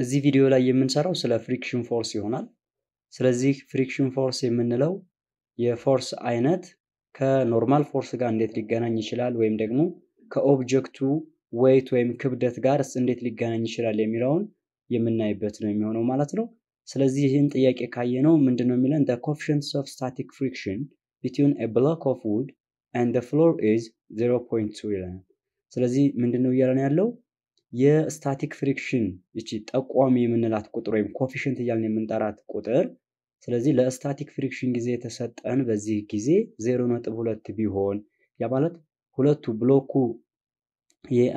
እዚህ ቪዲዮ ላይ የምንሰራው ስለ ፍሪክሽን ፎርስ ይሆናል። ስለዚህ ፍሪክሽን ፎርስ የምንለው የፎርስ አይነት ከኖርማል ፎርስ ጋር እንዴት ሊገናኝ ይችላል ወይም ደግሞ ከኦብጀክቱ ወይት ወይም ክብደት ጋርስ እንዴት ሊገናኝ ይችላል የሚለውን የምናይበት ነው የሚሆነው ማለት ነው። ስለዚህ ይህን ጥያቄ ካየ ነው ምንድን ነው የሚለን the coefficients of static friction between ብሎክ ኦፍ ውድ wood ፍሎር ኢዝ floor ይለናል። ስለዚህ ምንድን ነው እያለን ያለው የስታቲክ ፍሪክሽን እቺ ጠቋሚ የምንላት ቁጥር ወይም ኮፊሽንት እያልን የምንጠራት ቁጥር ስለዚህ ለስታቲክ ፍሪክሽን ጊዜ የተሰጠን በዚህ ጊዜ ዜሮ ነጥብ ሁለት ቢሆን ያ ማለት ሁለቱ ብሎኩ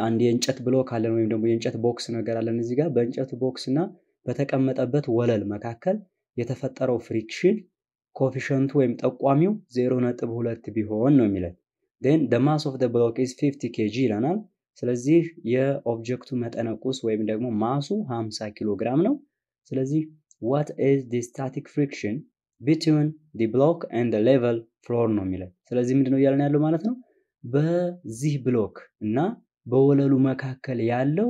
አንድ የእንጨት ብሎክ አለን ወይም ደግሞ የእንጨት ቦክስ ነገር አለን እዚህ ጋር በእንጨቱ ቦክስ እና በተቀመጠበት ወለል መካከል የተፈጠረው ፍሪክሽን ኮፊሽንቱ ወይም ጠቋሚው ዜሮ ነጥብ ሁለት ቢሆን ነው የሚለን ን ደማስ ኦፍ ብሎክ ኢዝ ፊፍቲ ኬጂ ይለናል ስለዚህ የኦብጀክቱ መጠነ ቁስ ወይም ደግሞ ማሱ 50 ኪሎ ግራም ነው። ስለዚህ what is the static friction between the block and the level floor ነው የሚለው። ስለዚህ ምንድነው እያለን ያለው ማለት ነው በዚህ ብሎክ እና በወለሉ መካከል ያለው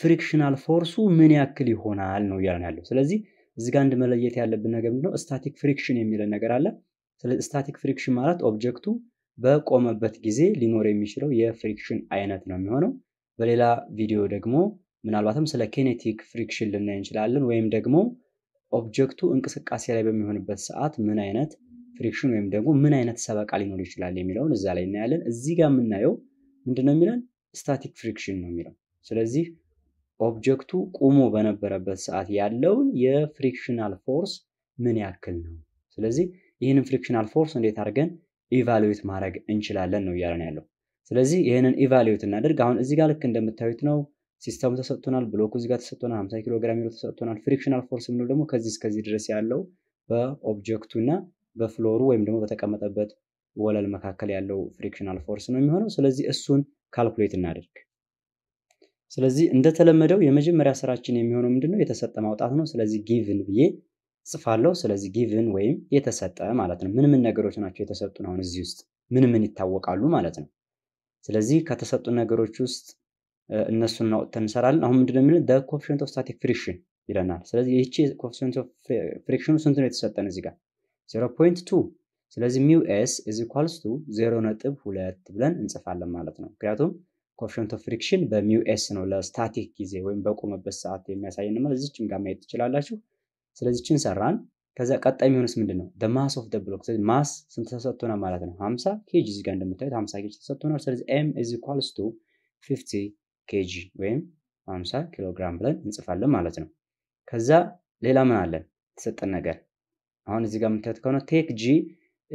ፍሪክሽናል ፎርሱ ምን ያክል ይሆናል ነው እያለን ያለው። ስለዚህ እዚህ ጋር አንድ መለየት ያለብን ነገር ምንድነው ስታቲክ ፍሪክሽን የሚለን ነገር አለ። ስለዚህ ስታቲክ ፍሪክሽን ማለት ኦብጀክቱ በቆመበት ጊዜ ሊኖር የሚችለው የፍሪክሽን አይነት ነው የሚሆነው። በሌላ ቪዲዮ ደግሞ ምናልባትም ስለ ኬኔቲክ ፍሪክሽን ልናይ እንችላለን። ወይም ደግሞ ኦብጀክቱ እንቅስቃሴ ላይ በሚሆንበት ሰዓት ምን አይነት ፍሪክሽን ወይም ደግሞ ምን አይነት ሰበቃ ሊኖር ይችላል የሚለውን እዛ ላይ እናያለን። እዚህ ጋር የምናየው ምንድነው የሚለን ስታቲክ ፍሪክሽን ነው የሚለው። ስለዚህ ኦብጀክቱ ቁሞ በነበረበት ሰዓት ያለውን የፍሪክሽናል ፎርስ ምን ያክል ነው። ስለዚህ ይህንን ፍሪክሽናል ፎርስ እንዴት አድርገን ኢቫሉዌት ማድረግ እንችላለን ነው እያለን ያለው። ስለዚህ ይህንን ኢቫሉዌት እናደርግ። አሁን እዚህ ጋር ልክ እንደምታዩት ነው ሲስተሙ ተሰጥቶናል፣ ብሎኩ እዚህ ጋር ተሰጥቶናል፣ 50 ኪሎ ግራም የሚለው ተሰጥቶናል። ፍሪክሽናል ፎርስ የምንለው ደግሞ ከዚህ እስከዚህ ድረስ ያለው በኦብጀክቱ እና በፍሎሩ ወይም ደግሞ በተቀመጠበት ወለል መካከል ያለው ፍሪክሽናል ፎርስ ነው የሚሆነው። ስለዚህ እሱን ካልኩሌት እናደርግ። ስለዚህ እንደተለመደው የመጀመሪያ ስራችን የሚሆነው ምንድነው የተሰጠ ማውጣት ነው። ስለዚህ ጊቭን ብዬ ጽፋለሁ። ስለዚህ ጊቭን ወይም የተሰጠ ማለት ነው። ምን ምን ነገሮች ናቸው የተሰጡን? አሁን እዚህ ውስጥ ምን ምን ይታወቃሉ ማለት ነው። ስለዚህ ከተሰጡ ነገሮች ውስጥ እነሱን አውጥተን እንሰራለን። አሁን ምንድነው የሚለን ደ ኮፊሽንት ኦፍ ስታቲክ ፍሪክሽን ይለናል። ስለዚህ ይቺ ኮፊሽንት ኦፍ ፍሪክሽኑ ስንት ነው የተሰጠን እዚህ ጋር ዜሮ ፖይንት ቱ ስለዚህ ሚው ኤስ ኢዝ ኢኳልስ ቱ ዜሮ ነጥብ ሁለት ብለን እንጽፋለን ማለት ነው። ምክንያቱም ኮፊሽንት ኦፍ ፍሪክሽን በሚው ኤስ ነው ለስታቲክ ጊዜ ወይም በቆመበት ሰዓት የሚያሳየን ማለት እዚችም ጋር ማየት ትችላላችሁ። ስለዚህችን ሰራን። ከዚያ ቀጣይ የሚሆንስ ምንድን ነው? ማስ ኦፍ ብሎክ። ስለዚህ ማስ ስንት ተሰጥቶናል ማለት ነው? 50 ኬጂ እዚጋ እንደምታዩት 50 ኬጂ ተሰጥቶናል። ስለዚህ ኤም ኢዝ ኢኳልስ ቱ 50 ኬጂ ወይም 50 ኪሎ ግራም ብለን እንጽፋለን ማለት ነው። ከዛ ሌላ ምን አለን የተሰጠን ነገር? አሁን እዚጋ የምታዩት ከሆነ ቴክ ጂ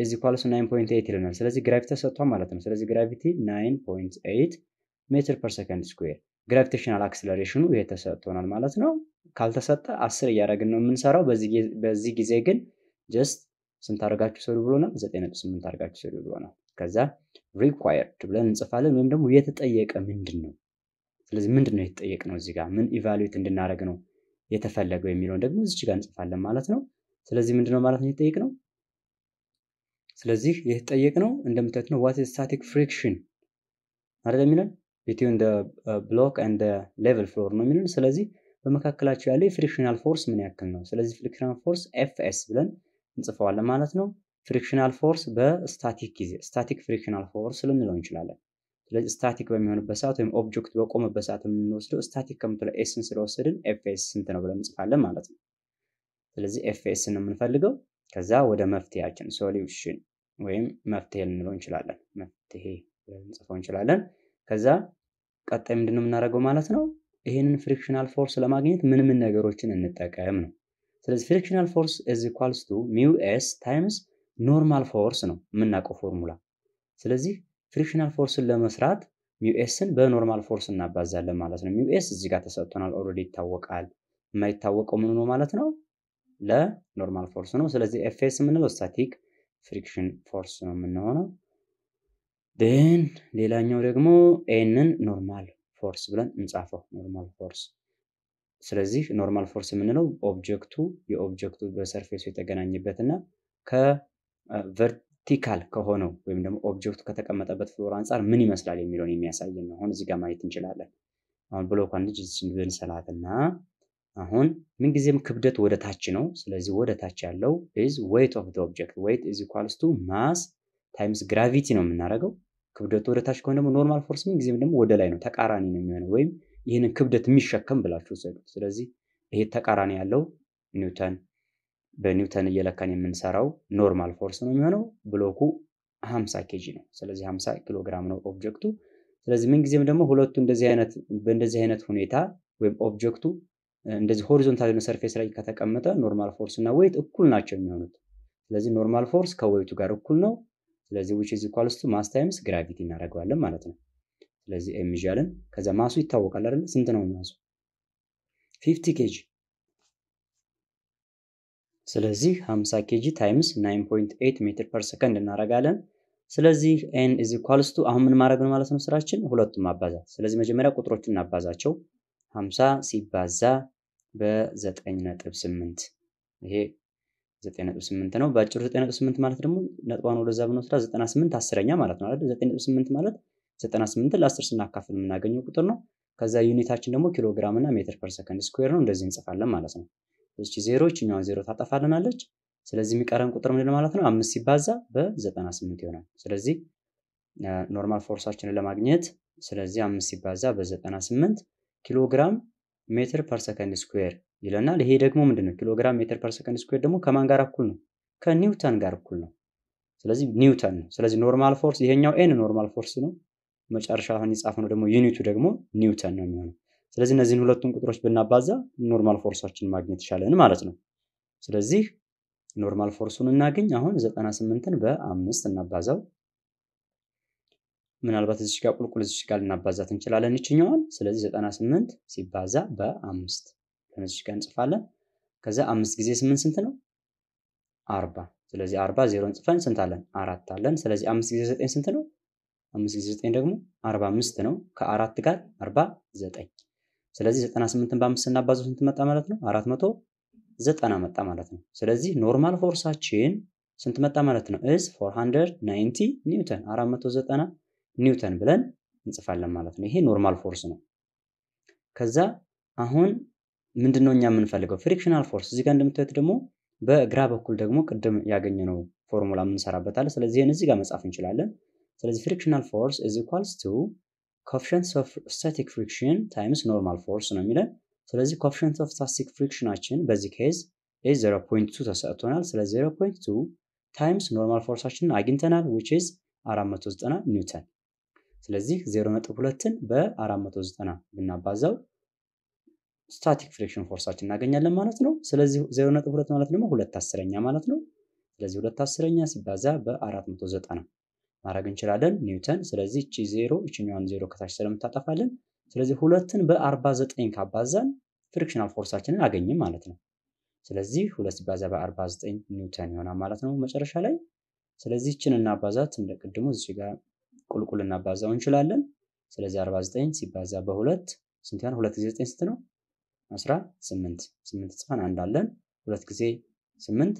ኢዝ ኢኳልስ ቱ 9.8 ይለናል። ስለዚህ ግራቪቲ ተሰጥቷ ማለት ነው። ስለዚህ ግራቪቲ 9.8 ሜትር ፐር ሰከንድ ስኩዌር ግራቪቴሽናል አክስለሬሽኑ ይሄ ተሰጥቶናል ማለት ነው። ካልተሰጠ አስር እያደረግን ነው የምንሰራው። በዚህ ጊዜ ግን ጀስት ስንት አድርጋችሁ ስሩ ብሎናል? ዘጠኝ ነጥብ ስምንት አድርጋችሁ ስሩ ብሎናል። ከዛ ሪኳየርድ ብለን እንጽፋለን። ወይም ደግሞ የተጠየቀ ምንድን ነው? ስለዚህ ምንድን ነው የተጠየቅ ነው እዚህ ጋር ምን ኢቫሉዌት እንድናደረግ ነው የተፈለገው የሚለውን ደግሞ እዚች ጋር እንጽፋለን ማለት ነው። ስለዚህ ምንድን ነው ማለት ነው የተጠየቅ ነው። ስለዚህ የተጠየቅ ነው እንደምታዩት ነው ዋት ስታቲክ ፍሪክሽን አይደል የሚለን ቢትዊን ብሎክ ኤንድ ሌቨል ፍሎር ነው የሚለን ስለዚህ በመካከላቸው ያለው የፍሪክሽናል ፎርስ ምን ያክል ነው? ስለዚህ ፍሪክሽናል ፎርስ ኤፍኤስ ብለን እንጽፈዋለን ማለት ነው። ፍሪክሽናል ፎርስ በስታቲክ ጊዜ ስታቲክ ፍሪክሽናል ፎርስ ልንለው እንችላለን። ስለዚህ ስታቲክ በሚሆንበት ሰዓት ወይም ኦብጀክት በቆመበት ሰዓት የምንወስደው ስታቲክ ከምትለው ኤስን ስለወሰድን ኤፍኤስ ስንት ነው ብለን እንጽፋለን ማለት ነው። ስለዚህ ኤፍኤስ ነው የምንፈልገው። ከዛ ወደ መፍትሄያችን ሶሉሽን ወይም መፍትሄ ልንለው እንችላለን። መፍትሄ ልንጽፈው እንችላለን። ከዛ ቀጣይ ምንድን ነው የምናደርገው ማለት ነው ይህንን ፍሪክሽናል ፎርስ ለማግኘት ምን ምን ነገሮችን እንጠቀም ነው። ስለዚህ ፍሪክሽናል ፎርስ ኢዝ ኢኳልስ ቱ ሚው ኤስ ታይምስ ኖርማል ፎርስ ነው የምናውቀው ፎርሙላ። ስለዚህ ፍሪክሽናል ፎርስን ለመስራት ሚው ኤስን በኖርማል ፎርስ እናባዛለን ማለት ነው። ሚው ኤስ እዚህ ጋር ተሰጥቶናል፣ ኦልሬዲ ይታወቃል። የማይታወቀው ምን ነው ማለት ነው? ለኖርማል ፎርስ ነው። ስለዚህ ኤፍኤስ የምንለው ስታቲክ ፍሪክሽን ፎርስ ነው የምንሆነው። ደን ሌላኛው ደግሞ ኤንን ኖርማል ፎርስ ብለን እንጻፈው ኖርማል ፎርስ። ስለዚህ ኖርማል ፎርስ የምንለው ኦብጀክቱ የኦብጀክቱ በሰርፌሱ የተገናኝበት እና ከቨርቲካል ከሆነው ወይም ደግሞ ኦብጀክቱ ከተቀመጠበት ፍሎር አንጻር ምን ይመስላል የሚለውን የሚያሳይ ነው። አሁን እዚህ ጋር ማየት እንችላለን። አሁን ብሎኳን ልጅ እና አሁን ምንጊዜም ክብደት ወደ ታች ነው። ስለዚህ ወደ ታች ያለው ኢዝ ዌይት ኦፍ ኦብጀክት ዌይት ኢዝ ኢኳልስ ቱ ማስ ታይምስ ግራቪቲ ነው የምናደርገው ክብደቱ ወደ ታች ከሆነ ደግሞ ኖርማል ፎርስ ምን ጊዜም ደግሞ ወደ ላይ ነው፣ ተቃራኒ ነው የሚሆነው። ወይም ይህንን ክብደት የሚሸከም ብላችሁ ውሰዱት። ስለዚህ ይሄ ተቃራኒ ያለው ኒውተን በኒውተን እየለካን የምንሰራው ኖርማል ፎርስ ነው የሚሆነው። ብሎኩ 50 ኬጂ ነው። ስለዚህ 50 ኪሎ ግራም ነው ኦብጀክቱ። ስለዚህ ምንጊዜም ደግሞ ሁለቱ እንደዚህ አይነት በእንደዚህ አይነት ሁኔታ ወይም ኦብጀክቱ እንደዚህ ሆሪዞንታል ሰርፌስ ላይ ከተቀመጠ ኖርማል ፎርስ እና ዌይት እኩል ናቸው የሚሆኑት። ስለዚህ ኖርማል ፎርስ ከወይቱ ጋር እኩል ነው። ስለዚህ ዊች ኢዝ ኢኳልስ ቱ ማስ ታይምስ ግራቪቲ እናደርገዋለን ማለት ነው። ስለዚህ ኤም ይዣለን። ከዛ ማሱ ይታወቃል አይደል? ስንት ነው ማሱ? ፊፍቲ ኬጂ። ስለዚህ 50 ኬጂ ታይምስ 9.8 ሜትር ፐር ሰከንድ እናደርጋለን። ስለዚህ ኤን ኢዝ ኢኳልስ ቱ አሁን ምን ማድረግ ነው ማለት ነው ስራችን፣ ሁለቱም ማባዛት። ስለዚህ መጀመሪያ ቁጥሮቹን እናባዛቸው 50 ሲባዛ በ9.8 ይሄ 9.8 ነው። በአጭሩ 9.8 ማለት ደግሞ ነጥቧን ወደዛ ብንወስዳ 98 አስረኛ ማለት ነው አይደል? 9.8 ማለት 98 ለ10 ስናካፍል የምናገኘው ቁጥር ነው። ከዛ ዩኒታችን ደግሞ ኪሎ ግራም እና ሜትር ፐር ሰከንድ ስኩዌር ነው። እንደዚህ እንጽፋለን ማለት ነው። እቺ ዜሮ እችኛዋን ዜሮ ታጠፋልናለች። ስለዚህ የሚቀረን ቁጥር ምንድን ማለት ነው? አምስት ሲባዛ በ98 ይሆናል። ስለዚህ ኖርማል ፎርሳችንን ለማግኘት ስለዚህ አምስት ሲባዛ በ98 ኪሎ ግራም ሜትር ፐር ሰከንድ ስኩዌር ይለናል። ይሄ ደግሞ ምንድን ነው? ኪሎግራም ሜትር ፐር ሰከንድ ስኩዌር ደግሞ ከማን ጋር እኩል ነው? ከኒውተን ጋር እኩል ነው። ስለዚህ ኒውተን ነው። ስለዚህ ኖርማል ፎርስ ይሄኛው ኤን ኖርማል ፎርስ ነው። መጨረሻ አሁን ነው ደግሞ ዩኒቱ ደግሞ ኒውተን ነው የሚሆነው። ስለዚህ እነዚህን ሁለቱን ቁጥሮች ብናባዛ ኖርማል ፎርሶችን ማግኘት ይቻለን ማለት ነው። ስለዚህ ኖርማል ፎርሱን እናገኝ። አሁን ዘጠና ስምንትን በአምስት እናባዛው። ምናልባት እዚች ጋር ቁልቁል እዚች ጋር ልናባዛት እንችላለን ይችኛዋን። ስለዚህ ዘጠና ስምንት ሲባዛ በአምስት ከነዚች ጋር እንጽፋለን። ከዚያ አምስት ጊዜ ስምንት ስንት ነው? አርባ ስለዚህ አርባ ዜሮን ጽፈን ስንት አለን? አራት አለን። ስለዚህ አምስት ጊዜ ዘጠኝ ስንት ነው? አምስት ጊዜ ዘጠኝ ደግሞ አርባ አምስት ነው። ከአራት ጋር አርባ ዘጠኝ ስለዚህ ዘጠና ስምንትን በአምስት ስናባዘው ስንት መጣ ማለት ነው? አራት መቶ ዘጠና መጣ ማለት ነው። ስለዚህ ኖርማል ፎርሳችን ስንት መጣ ማለት ነው? ፎር እዝ ናይንቲ ኒውተን ዘጠና ኒውተን ብለን እንጽፋለን ማለት ነው። ይሄ ኖርማል ፎርስ ነው። ከዛ አሁን ምንድን ነው እኛ የምንፈልገው ፍሪክሽናል ፎርስ። እዚህ ጋር እንደምታዩት ደግሞ በግራ በኩል ደግሞ ቅድም ያገኘነው ፎርሙላ የምንሰራበታለን። ስለዚህ ይህን እዚህ ጋር መጻፍ እንችላለን። ስለዚህ ፍሪክሽናል ፎርስ ኢዝ ኢኳልስ ቱ ኮፍሸንት ኦፍ ስታቲክ ፍሪክሽን ታይምስ ኖርማል ፎርስ ነው የሚለን። ስለዚህ ኮፍሸንት ኦፍ ስታቲክ ፍሪክሽናችን በዚህ ኬዝ ኢዝ 0.2 ተሰጥቶናል። ስለዚህ 0.2 ታይምስ ኖርማል ፎርሳችንን አግኝተናል ዊች ኢዝ 490 ኒውተን። ስለዚህ 0.2ን በ490 ብናባዛው ስታቲክ ፍሪክሽን ፎርሳችን እናገኛለን ማለት ነው። ስለዚህ 0.2 ማለት ደግሞ ሁለት አስረኛ ማለት ነው። ስለዚህ ሁለት አስረኛ ሲባዛ በ490 ማድረግ እንችላለን ኒውተን። ስለዚህ እቺ ዜሮ እችኛዋን ዜሮ ከታች ስለምታጠፋለን ስለዚህ ሁለትን በ49 ካባዛን ፍሪክሽናል ፎርሳችንን አገኝም ማለት ነው። ስለዚህ ሁለት ሲባዛ በ49 ኒውተን ይሆናል ማለት ነው መጨረሻ ላይ። ስለዚህ እችን እናባዛት እንደ ቅድሙ እዚህ ጋር ቁልቁል እናባዛው እንችላለን። ስለዚህ 49 ሲባዛ በሁለት ስንት ይሆናል? ሁለት ጊዜ ዘጠኝ ስንት ነው? አስራ ስምንት ስምንት ጽፈን አንድ አለን ሁለት ጊዜ ስምንት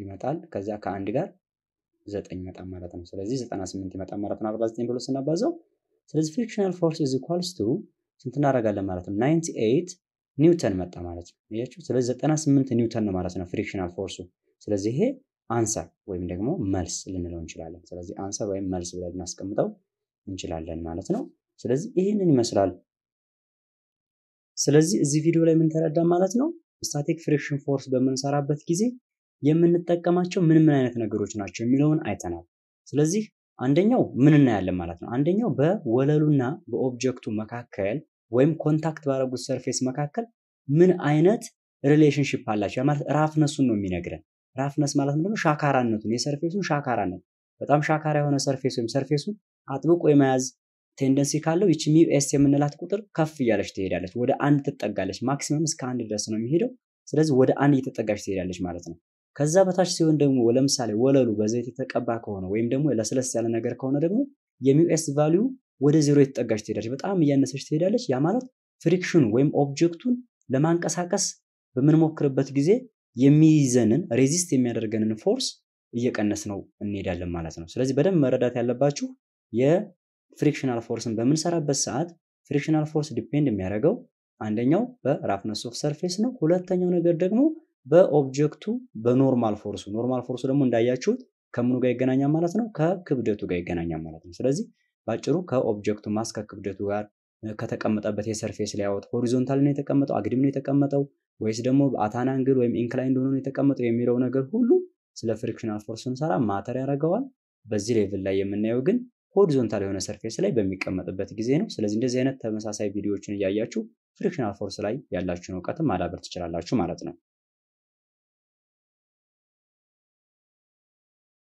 ይመጣል። ከዚያ ከአንድ ጋር ዘጠኝ ይመጣ ማለት ነው። ስለዚህ ዘጠና ስምንት ይመጣ ማለት ነው። አርባ ዘጠኝ ብሎ ስናባዘው ስለዚህ ፍሪክሽናል ፎርስ ኢዝ ኢኳልስ ቱ ስንት እናደርጋለን ማለት ነው። ናይንቲ ኤይት ኒውተን መጣ ማለት ነው። ያችሁ ስለዚህ ዘጠና ስምንት ኒውተን ነው ማለት ነው ፍሪክሽናል ፎርሱ። ስለዚህ ይሄ አንሰር ወይም ደግሞ መልስ ልንለው እንችላለን። ስለዚህ አንሰር ወይም መልስ ብለን ልናስቀምጠው እንችላለን ማለት ነው። ስለዚህ ይህንን ይመስላል ስለዚህ እዚህ ቪዲዮ ላይ የምንተረዳ ማለት ነው ስታቲክ ፍሪክሽን ፎርስ በምንሰራበት ጊዜ የምንጠቀማቸው ምን ምን አይነት ነገሮች ናቸው የሚለውን አይተናል። ስለዚህ አንደኛው ምን እናያለን ማለት ነው። አንደኛው በወለሉና በኦብጀክቱ መካከል ወይም ኮንታክት ባደረጉት ሰርፌስ መካከል ምን አይነት ሪሌሽንሽፕ አላቸው ማለት ራፍነሱን ነው የሚነግረን። ራፍነስ ማለት ምንድነው? ሻካራነቱን የሰርፌሱን ሻካራነት በጣም ሻካራ የሆነ ሰርፌስ ወይም ሰርፌሱን አጥብቆ የመያዝ ቴንደንሲ ካለው ይቺ ሚው ኤስ የምንላት ቁጥር ከፍ እያለች ትሄዳለች፣ ወደ አንድ ትጠጋለች። ማክሲመም እስከ አንድ ድረስ ነው የሚሄደው። ስለዚህ ወደ አንድ እየተጠጋች ትሄዳለች ማለት ነው። ከዛ በታች ሲሆን ደግሞ ለምሳሌ ወለሉ በዘይት የተቀባ ከሆነ ወይም ደግሞ ለስለስ ያለ ነገር ከሆነ ደግሞ የሚው ኤስ ቫሊዩ ወደ ዜሮ የተጠጋች ትሄዳለች፣ በጣም እያነሰች ትሄዳለች። ያ ማለት ፍሪክሽኑ ወይም ኦብጀክቱን ለማንቀሳቀስ በምንሞክርበት ጊዜ የሚይዘንን ሬዚስት የሚያደርገንን ፎርስ እየቀነስ ነው እንሄዳለን ማለት ነው። ስለዚህ በደንብ መረዳት ያለባችሁ ፍሪክሽናል ፎርስን በምንሰራበት ሰዓት ፍሪክሽናል ፎርስ ዲፔንድ የሚያደርገው አንደኛው በራፍነስ ኦፍ ሰርፌስ ነው። ሁለተኛው ነገር ደግሞ በኦብጀክቱ በኖርማል ፎርሱ፣ ኖርማል ፎርሱ ደግሞ እንዳያችሁት ከምኑ ጋር ይገናኛል ማለት ነው? ከክብደቱ ጋር ይገናኛል ማለት ነው። ስለዚህ ባጭሩ ከኦብጀክቱ ማስ ከክብደቱ ጋር ከተቀመጠበት የሰርፌስ ላይአውት ሆሪዞንታል ነው የተቀመጠው አግድም ነው የተቀመጠው ወይስ ደግሞ በአታና አንግል ወይም ኢንክላይንድ ሆኖ ነው የተቀመጠው የሚለው ነገር ሁሉ ስለ ፍሪክሽናል ፎርስ ስንሰራ ማተር ያደርገዋል። በዚህ ሌቭል ላይ የምናየው ግን ሆሪዞንታል የሆነ ሰርፌስ ላይ በሚቀመጥበት ጊዜ ነው። ስለዚህ እንደዚህ አይነት ተመሳሳይ ቪዲዮዎችን እያያችሁ ፍሪክሽናል ፎርስ ላይ ያላችሁን እውቀትም ማዳበር ትችላላችሁ ማለት ነው።